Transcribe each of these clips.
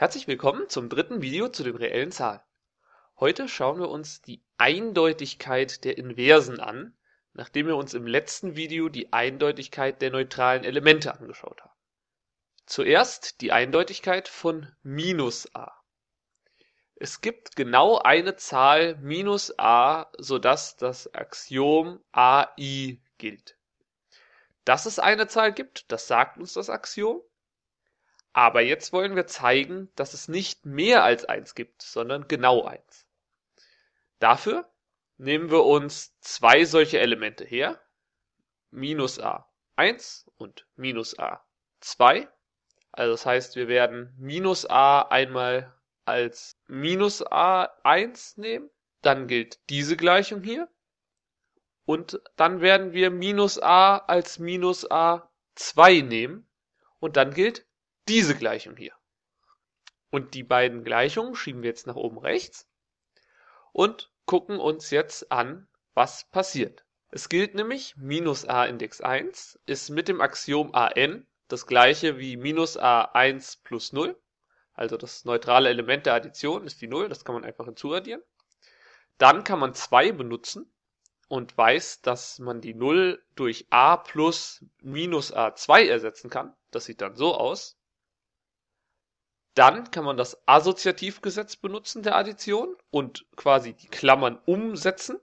Herzlich willkommen zum dritten Video zu den reellen Zahlen. Heute schauen wir uns die Eindeutigkeit der Inversen an, nachdem wir uns im letzten Video die Eindeutigkeit der neutralen Elemente angeschaut haben. Zuerst die Eindeutigkeit von minus a. Es gibt genau eine Zahl minus a, sodass das Axiom ai gilt. Dass es eine Zahl gibt, das sagt uns das Axiom, aber jetzt wollen wir zeigen, dass es nicht mehr als eins gibt, sondern genau eins. Dafür nehmen wir uns zwei solche Elemente her, minus a 1 und minus a 2. Also das heißt, wir werden minus a einmal als minus a 1 nehmen, dann gilt diese Gleichung hier und dann werden wir minus a als minus a 2 nehmen und dann gilt diese Gleichung hier. Und die beiden Gleichungen schieben wir jetzt nach oben rechts und gucken uns jetzt an, was passiert. Es gilt nämlich, minus a-Index 1 ist mit dem Axiom an das gleiche wie minus a1 plus 0. Also das neutrale Element der Addition ist die 0, das kann man einfach hinzuaddieren. Dann kann man 2 benutzen und weiß, dass man die 0 durch a plus minus a2 ersetzen kann. Das sieht dann so aus. Dann kann man das Assoziativgesetz benutzen der Addition und quasi die Klammern umsetzen.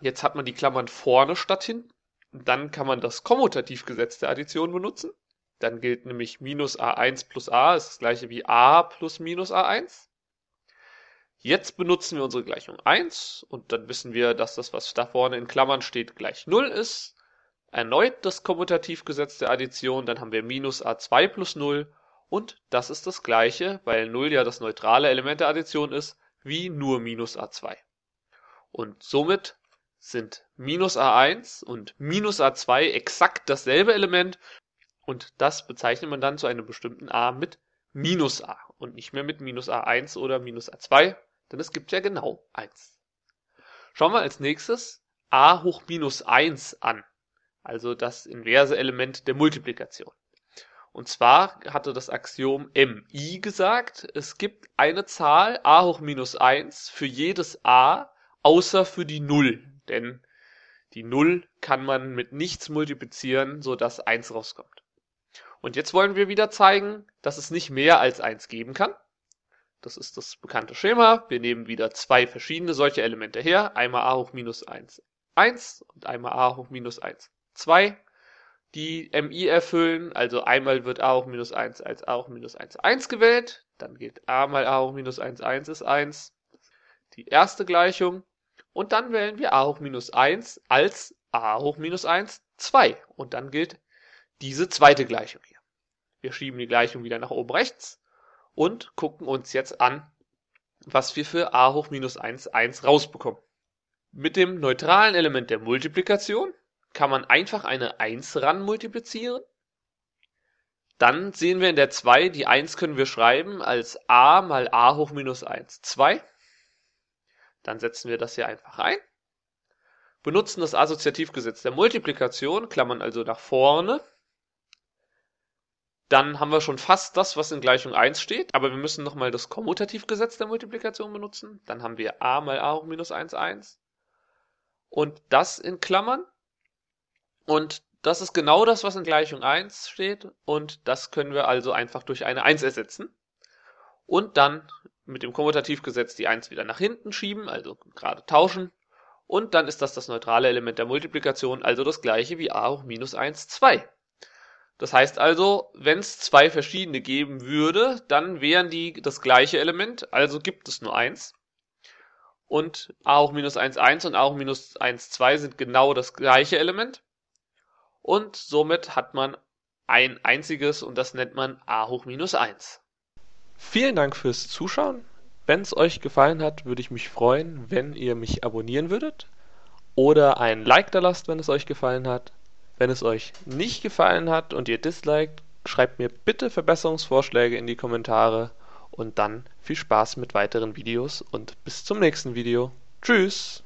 Jetzt hat man die Klammern vorne statt hinten. Dann kann man das Kommutativgesetz der Addition benutzen. Dann gilt nämlich minus a1 plus a ist das gleiche wie a plus minus a1. Jetzt benutzen wir unsere Gleichung 1 und dann wissen wir, dass das, was da vorne in Klammern steht, gleich 0 ist. Erneut das Kommutativgesetz der Addition, dann haben wir minus a2 plus 0 und das ist das gleiche, weil 0 ja das neutrale Element der Addition ist, wie nur minus a2. Und somit sind minus a1 und minus a2 exakt dasselbe Element und das bezeichnet man dann zu einem bestimmten a mit minus a und nicht mehr mit minus a1 oder minus a2, denn es gibt ja genau 1. Schauen wir als nächstes a hoch minus 1 an, also das inverse Element der Multiplikation. Und zwar hatte das Axiom mi gesagt, es gibt eine Zahl a hoch minus eins für jedes a außer für die Null. Denn die Null kann man mit nichts multiplizieren, sodass eins rauskommt. Und jetzt wollen wir wieder zeigen, dass es nicht mehr als eins geben kann. Das ist das bekannte Schema. Wir nehmen wieder zwei verschiedene solche Elemente her. Einmal a hoch minus eins eins und einmal a hoch minus eins zwei die MI erfüllen. Also einmal wird A hoch minus 1 als A hoch minus 1 1 gewählt. Dann gilt A mal A hoch minus 1 1 ist 1. Die erste Gleichung. Und dann wählen wir A hoch minus 1 als A hoch minus 1 2. Und dann gilt diese zweite Gleichung hier. Wir schieben die Gleichung wieder nach oben rechts und gucken uns jetzt an, was wir für a hoch minus 1, 1 rausbekommen. Mit dem neutralen Element der Multiplikation kann man einfach eine 1 ran multiplizieren. Dann sehen wir in der 2, die 1 können wir schreiben als a mal a hoch minus 1, 2. Dann setzen wir das hier einfach ein. Benutzen das Assoziativgesetz der Multiplikation, Klammern also nach vorne. Dann haben wir schon fast das, was in Gleichung 1 steht, aber wir müssen nochmal das Kommutativgesetz der Multiplikation benutzen. Dann haben wir a mal a hoch minus 1, 1. Und das in Klammern und das ist genau das, was in Gleichung 1 steht. Und das können wir also einfach durch eine 1 ersetzen. Und dann mit dem Kommutativgesetz die 1 wieder nach hinten schieben, also gerade tauschen. Und dann ist das das neutrale Element der Multiplikation, also das gleiche wie a hoch minus 1, 2. Das heißt also, wenn es zwei verschiedene geben würde, dann wären die das gleiche Element, also gibt es nur 1. Und a hoch minus 1, 1 und a hoch minus 1, 2 sind genau das gleiche Element und somit hat man ein einziges und das nennt man a hoch minus 1. Vielen Dank fürs Zuschauen. Wenn es euch gefallen hat, würde ich mich freuen, wenn ihr mich abonnieren würdet oder ein Like da lasst, wenn es euch gefallen hat. Wenn es euch nicht gefallen hat und ihr disliked, schreibt mir bitte Verbesserungsvorschläge in die Kommentare und dann viel Spaß mit weiteren Videos und bis zum nächsten Video. Tschüss!